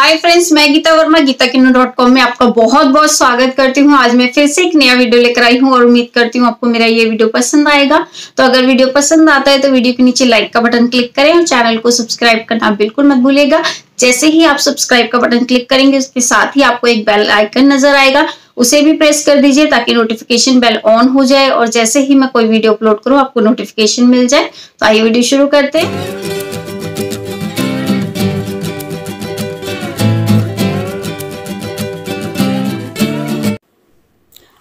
हाय friends मैं Geeta Verma Geeta Kinnu dot com में आपका बहुत बहुत स्वागत करती हूँ आज मैं फिर से एक नया वीडियो लेकर आई हूँ और उम्मीद करती हूँ आपको मेरा ये वीडियो पसंद आएगा तो अगर वीडियो पसंद आता है तो वीडियो के नीचे लाइक का बटन क्लिक करें और चैनल को सब्सक्राइब करना बिल्कुल मत भूलेगा जैसे ही आप सब्सक्राइब का बटन क्लिक करेंगे उसके साथ ही आपको एक बेल आइकन नजर आएगा उसे भी प्रेस कर दीजिए ताकि नोटिफिकेशन बेल ऑन हो जाए और जैसे ही मैं कोई वीडियो अपलोड करूँ आपको नोटिफिकेशन मिल जाए तो आइए वीडियो शुरू करते हैं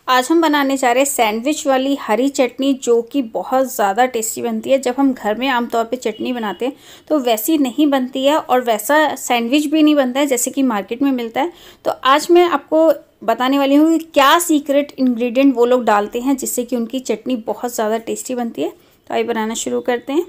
आज हम बनाने जा रहे हैं सैंडविच वाली हरी चटनी जो कि बहुत ज़्यादा टेस्टी बनती है जब हम घर में आमतौर पे चटनी बनाते हैं तो वैसी नहीं बनती है और वैसा सैंडविच भी नहीं बनता है जैसे कि मार्केट में मिलता है तो आज मैं आपको बताने वाली हूँ कि क्या सीक्रेट इन्ग्रीडियंट वो लोग डालते हैं जिससे कि उनकी चटनी बहुत ज़्यादा टेस्टी बनती है तो आइए बनाना शुरू करते हैं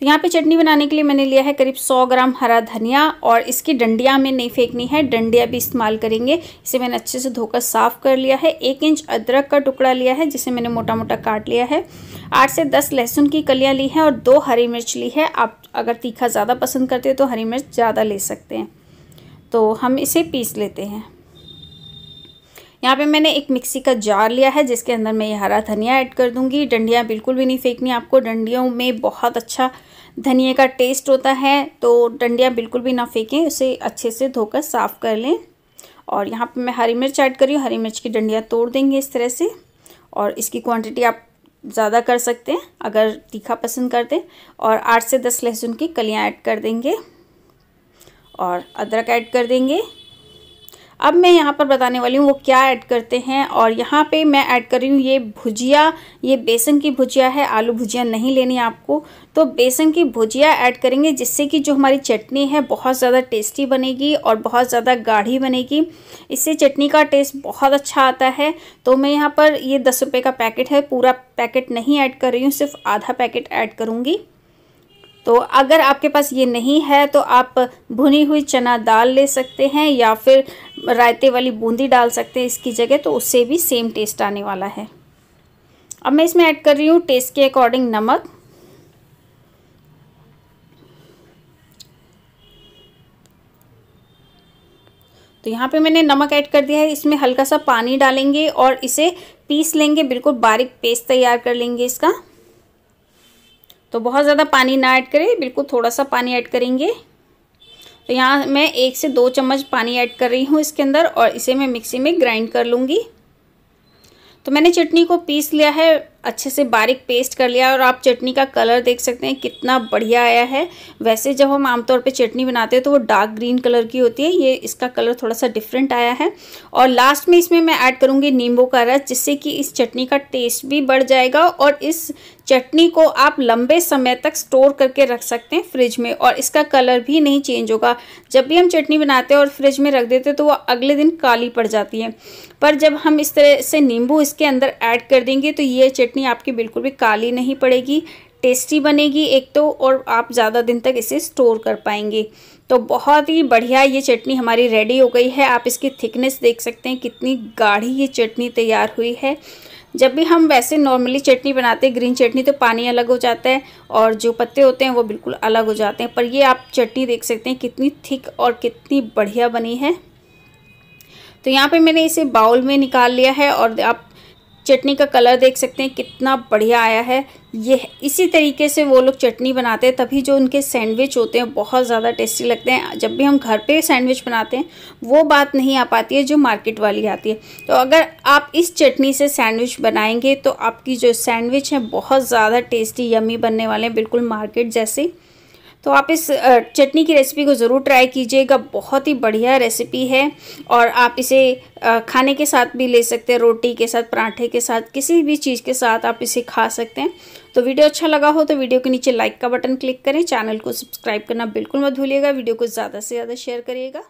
तो यहाँ पे चटनी बनाने के लिए मैंने लिया है करीब 100 ग्राम हरा धनिया और इसकी डंडिया में नहीं फेंकनी है डंडिया भी इस्तेमाल करेंगे इसे मैंने अच्छे से धोकर साफ़ कर लिया है एक इंच अदरक का टुकड़ा लिया है जिसे मैंने मोटा मोटा काट लिया है आठ से दस लहसुन की कलियाँ ली हैं और दो हरी मिर्च ली है आप अगर तीखा ज़्यादा पसंद करते हैं तो हरी मिर्च ज़्यादा ले सकते हैं तो हम इसे पीस लेते हैं यहाँ पे मैंने एक मिक्सी का जार लिया है जिसके अंदर मैं ये हरा धनिया ऐड कर दूँगी डंडियाँ बिल्कुल भी नहीं फेंकनी आपको डंडियों में बहुत अच्छा धनिए का टेस्ट होता है तो डंडियाँ बिल्कुल भी ना फेंकें उसे अच्छे से धोकर साफ़ कर लें और यहाँ पर मैं हरी मिर्च ऐड करी हरी मिर्च की डंडियाँ तोड़ देंगे इस तरह से और इसकी क्वान्टिटी आप ज़्यादा कर सकते हैं अगर तीखा पसंद करते और आठ से दस लहसुन की कलियाँ ऐड कर देंगे और अदरक ऐड कर देंगे अब मैं यहाँ पर बताने वाली हूँ वो क्या ऐड करते हैं और यहाँ पे मैं ऐड कर रही हूँ ये भुजिया ये बेसन की भुजिया है आलू भुजिया नहीं लेनी आपको तो बेसन की भुजिया ऐड करेंगे जिससे कि जो हमारी चटनी है बहुत ज़्यादा टेस्टी बनेगी और बहुत ज़्यादा गाढ़ी बनेगी इससे चटनी का टेस्ट बहुत अच्छा आता है तो मैं यहाँ पर ये दस रुपये का पैकेट है पूरा पैकेट नहीं ऐड कर रही हूँ सिर्फ आधा पैकेट ऐड करूँगी तो अगर आपके पास ये नहीं है तो आप भुनी हुई चना दाल ले सकते हैं या फिर रायते वाली बूंदी डाल सकते हैं इसकी जगह तो उससे भी सेम टेस्ट आने वाला है अब मैं इसमें ऐड कर रही हूँ टेस्ट के अकॉर्डिंग नमक तो यहाँ पे मैंने नमक ऐड कर दिया है इसमें हल्का सा पानी डालेंगे और इसे पीस लेंगे बिल्कुल बारीक पेस्ट तैयार कर लेंगे इसका तो बहुत ज़्यादा पानी ना ऐड करें बिल्कुल थोड़ा सा पानी ऐड करेंगे तो यहाँ मैं एक से दो चम्मच पानी ऐड कर रही हूँ इसके अंदर और इसे मैं मिक्सी में ग्राइंड कर लूँगी तो मैंने चटनी को पीस लिया है अच्छे से बारीक पेस्ट कर लिया और आप चटनी का कलर देख सकते हैं कितना बढ़िया आया है वैसे जब हम आमतौर पे चटनी बनाते हैं तो वो डार्क ग्रीन कलर की होती है ये इसका कलर थोड़ा सा डिफरेंट आया है और लास्ट में इसमें मैं ऐड करूँगी नींबू का रस जिससे कि इस चटनी का टेस्ट भी बढ़ जाएगा और इस चटनी को आप लंबे समय तक स्टोर करके रख सकते हैं फ्रिज में और इसका कलर भी नहीं चेंज होगा जब भी हम चटनी बनाते हैं और फ्रिज में रख देते हैं तो वो अगले दिन काली पड़ जाती है पर जब हम इस तरह से नींबू इसके अंदर ऐड कर देंगे तो ये चटनी आपकी बिल्कुल भी काली नहीं पड़ेगी टेस्टी बनेगी एक तो और आप ज़्यादा दिन तक इसे स्टोर कर पाएंगे तो बहुत ही बढ़िया ये चटनी हमारी रेडी हो गई है आप इसकी थिकनेस देख सकते हैं कितनी गाढ़ी ये चटनी तैयार हुई है जब भी हम वैसे नॉर्मली चटनी बनाते हैं ग्रीन चटनी तो पानी अलग हो जाता है और जो पत्ते होते हैं वो बिल्कुल अलग हो जाते हैं पर ये आप चटनी देख सकते हैं कितनी थिक और कितनी बढ़िया बनी है तो यहाँ पे मैंने इसे बाउल में निकाल लिया है और आप चटनी का कलर देख सकते हैं कितना बढ़िया आया है ये इसी तरीके से वो लोग चटनी बनाते हैं तभी जो उनके सैंडविच होते हैं बहुत ज़्यादा टेस्टी लगते हैं जब भी हम घर पे सैंडविच बनाते हैं वो बात नहीं आ पाती है जो मार्केट वाली आती है तो अगर आप इस चटनी से सैंडविच बनाएंगे तो आपकी जो सैंडविच है बहुत ज़्यादा टेस्टी यमी बनने वाले हैं बिल्कुल मार्केट जैसे तो आप इस चटनी की रेसिपी को ज़रूर ट्राई कीजिएगा बहुत ही बढ़िया रेसिपी है और आप इसे खाने के साथ भी ले सकते हैं रोटी के साथ पराठे के साथ किसी भी चीज़ के साथ आप इसे खा सकते हैं तो वीडियो अच्छा लगा हो तो वीडियो के नीचे लाइक का बटन क्लिक करें चैनल को सब्सक्राइब करना बिल्कुल मत भूलिएगा वीडियो को ज़्यादा से ज़्यादा शेयर करिएगा